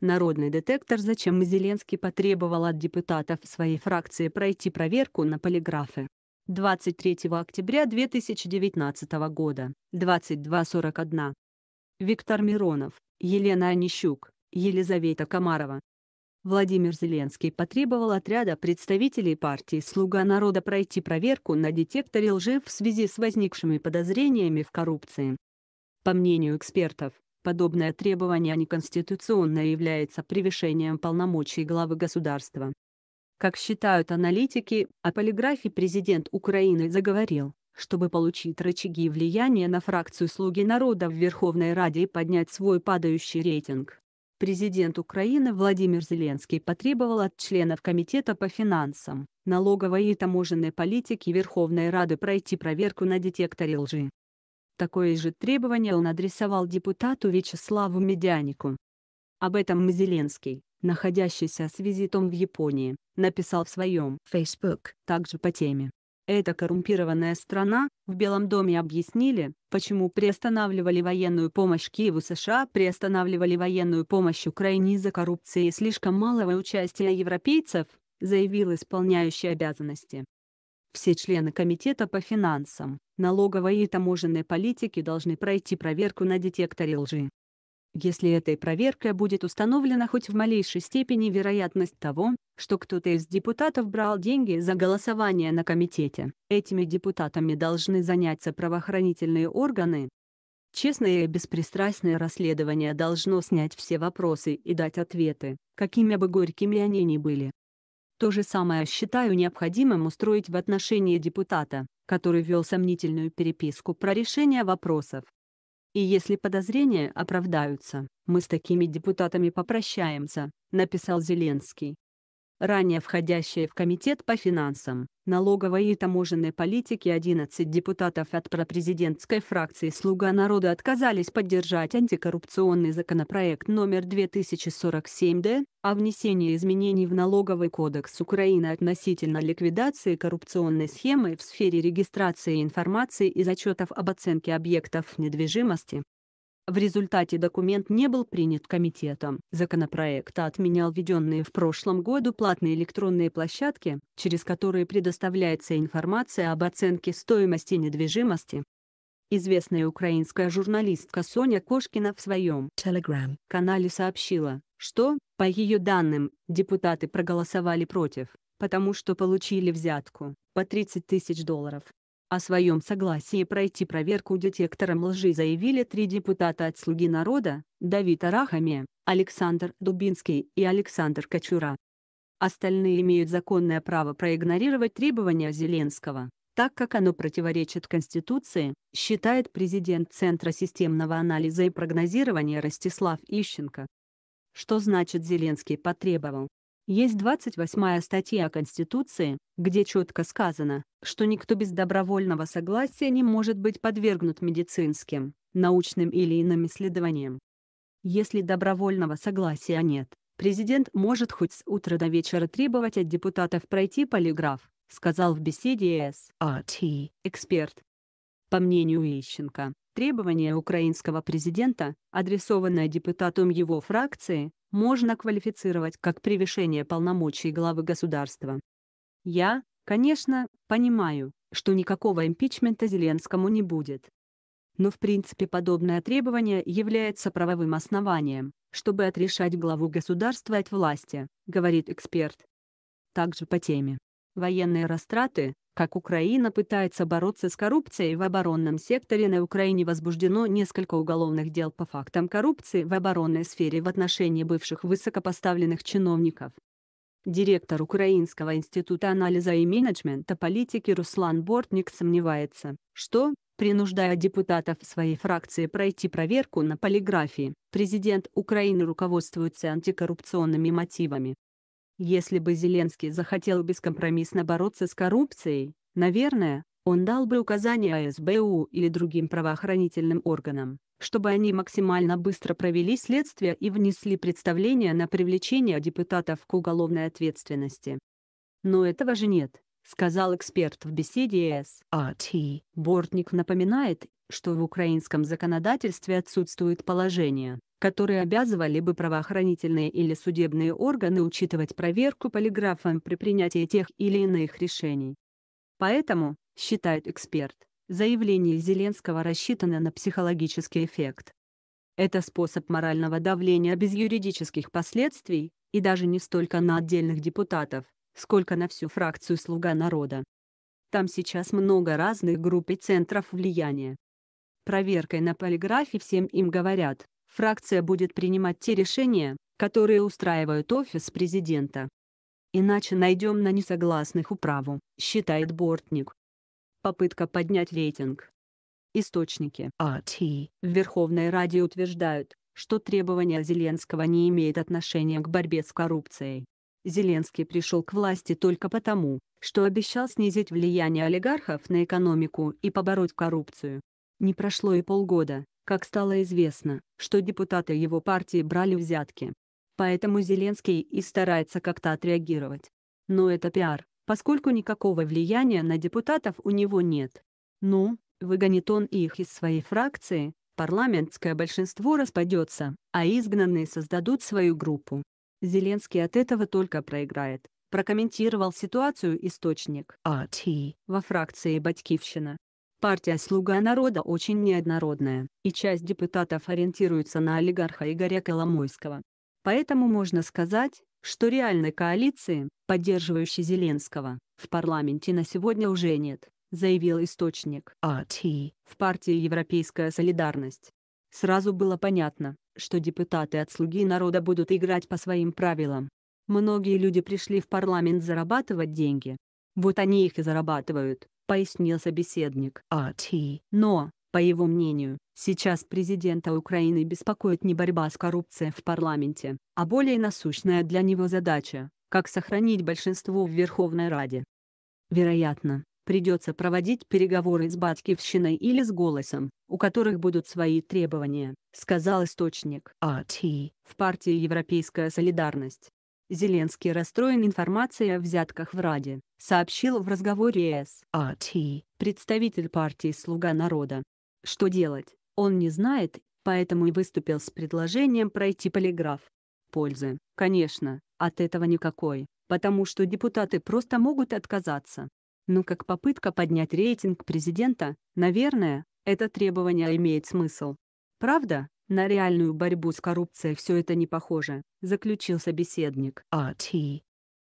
Народный детектор, зачем Зеленский потребовал от депутатов своей фракции пройти проверку на полиграфы. 23 октября 2019 года, 22.41. Виктор Миронов, Елена Онищук, Елизавета Комарова. Владимир Зеленский потребовал отряда представителей партии «Слуга народа» пройти проверку на детекторе лжи в связи с возникшими подозрениями в коррупции. По мнению экспертов, подобное требование неконституционно является превышением полномочий главы государства. Как считают аналитики, о полиграфе президент Украины заговорил, чтобы получить рычаги влияния на фракцию «Слуги народа» в Верховной Раде и поднять свой падающий рейтинг. Президент Украины Владимир Зеленский потребовал от членов Комитета по финансам, налоговой и таможенной политике Верховной Рады пройти проверку на детекторе лжи. Такое же требование он адресовал депутату Вячеславу Медянику. Об этом Зеленский, находящийся с визитом в Японии, написал в своем Facebook также по теме. Эта коррумпированная страна, в Белом доме объяснили, почему приостанавливали военную помощь Киеву США, приостанавливали военную помощь Украине из-за коррупции и слишком малого участия европейцев, заявил исполняющий обязанности. Все члены комитета по финансам, налоговой и таможенной политики должны пройти проверку на детекторе лжи. Если этой проверкой будет установлена хоть в малейшей степени вероятность того, что кто-то из депутатов брал деньги за голосование на комитете, этими депутатами должны заняться правоохранительные органы. Честное и беспристрастное расследование должно снять все вопросы и дать ответы, какими бы горькими они ни были. То же самое считаю необходимым устроить в отношении депутата, который вел сомнительную переписку про решение вопросов. И если подозрения оправдаются, мы с такими депутатами попрощаемся», — написал Зеленский ранее входящие в Комитет по финансам, налоговой и таможенной политике 11 депутатов от пропрезидентской фракции «Слуга народа» отказались поддержать антикоррупционный законопроект номер 2047-Д о внесении изменений в налоговый кодекс Украины относительно ликвидации коррупционной схемы в сфере регистрации информации из отчетов об оценке объектов недвижимости, в результате документ не был принят комитетом. Законопроект отменял введенные в прошлом году платные электронные площадки, через которые предоставляется информация об оценке стоимости недвижимости. Известная украинская журналистка Соня Кошкина в своем Telegram-канале сообщила, что, по ее данным, депутаты проголосовали против, потому что получили взятку по 30 тысяч долларов. О своем согласии пройти проверку детектором лжи заявили три депутата от «Слуги народа» Давид Арахами, Александр Дубинский и Александр Кочура. Остальные имеют законное право проигнорировать требования Зеленского, так как оно противоречит Конституции, считает президент Центра системного анализа и прогнозирования Ростислав Ищенко. Что значит Зеленский потребовал, есть 28 статья Конституции, где четко сказано, что никто без добровольного согласия не может быть подвергнут медицинским, научным или иным исследованиям. Если добровольного согласия нет, президент может хоть с утра до вечера требовать от депутатов пройти полиграф, сказал в беседе САТ эксперт. По мнению Ищенко, требование украинского президента, адресованное депутатам его фракции, можно квалифицировать как превышение полномочий главы государства. Я, конечно, понимаю, что никакого импичмента Зеленскому не будет. Но в принципе подобное требование является правовым основанием, чтобы отрешать главу государства от власти, говорит эксперт. Также по теме. Военные растраты, как Украина пытается бороться с коррупцией в оборонном секторе, на Украине возбуждено несколько уголовных дел по фактам коррупции в оборонной сфере в отношении бывших высокопоставленных чиновников. Директор Украинского института анализа и менеджмента политики Руслан Бортник сомневается, что, принуждая депутатов своей фракции пройти проверку на полиграфии, президент Украины руководствуется антикоррупционными мотивами. Если бы Зеленский захотел бескомпромиссно бороться с коррупцией, наверное, он дал бы указания АСБУ или другим правоохранительным органам, чтобы они максимально быстро провели следствие и внесли представление на привлечение депутатов к уголовной ответственности. Но этого же нет, сказал эксперт в беседе с АТ. Бортник напоминает, что в украинском законодательстве отсутствует положение, которые обязывали бы правоохранительные или судебные органы учитывать проверку полиграфом при принятии тех или иных решений. Поэтому, считает эксперт, заявление Зеленского рассчитано на психологический эффект. Это способ морального давления без юридических последствий, и даже не столько на отдельных депутатов, сколько на всю фракцию «Слуга народа». Там сейчас много разных групп и центров влияния. Проверкой на полиграфе всем им говорят, фракция будет принимать те решения, которые устраивают офис президента. Иначе найдем на несогласных управу, считает Бортник. Попытка поднять рейтинг. Источники АТ в Верховной Раде утверждают, что требования Зеленского не имеет отношения к борьбе с коррупцией. Зеленский пришел к власти только потому, что обещал снизить влияние олигархов на экономику и побороть коррупцию. Не прошло и полгода, как стало известно, что депутаты его партии брали взятки. Поэтому Зеленский и старается как-то отреагировать. Но это пиар, поскольку никакого влияния на депутатов у него нет. Ну, выгонит он их из своей фракции, парламентское большинство распадется, а изгнанные создадут свою группу. Зеленский от этого только проиграет, прокомментировал ситуацию источник АТ во фракции «Батькивщина». Партия «Слуга народа» очень неоднородная, и часть депутатов ориентируется на олигарха Игоря Коломойского. Поэтому можно сказать, что реальной коалиции, поддерживающей Зеленского, в парламенте на сегодня уже нет, заявил источник RT. «А в партии «Европейская солидарность». Сразу было понятно, что депутаты от «Слуги народа» будут играть по своим правилам. Многие люди пришли в парламент зарабатывать деньги. Вот они их и зарабатывают, пояснил собеседник АТ. Но, по его мнению, сейчас президента Украины беспокоит не борьба с коррупцией в парламенте, а более насущная для него задача – как сохранить большинство в Верховной Раде. Вероятно, придется проводить переговоры с Батькивщиной или с Голосом, у которых будут свои требования, сказал источник АТ. В партии «Европейская солидарность» Зеленский расстроен информацией о взятках в Раде, сообщил в разговоре с АТ представитель партии «Слуга народа». Что делать, он не знает, поэтому и выступил с предложением пройти полиграф. Пользы, конечно, от этого никакой, потому что депутаты просто могут отказаться. Но как попытка поднять рейтинг президента, наверное, это требование имеет смысл. Правда, на реальную борьбу с коррупцией все это не похоже, заключил собеседник. А.Т.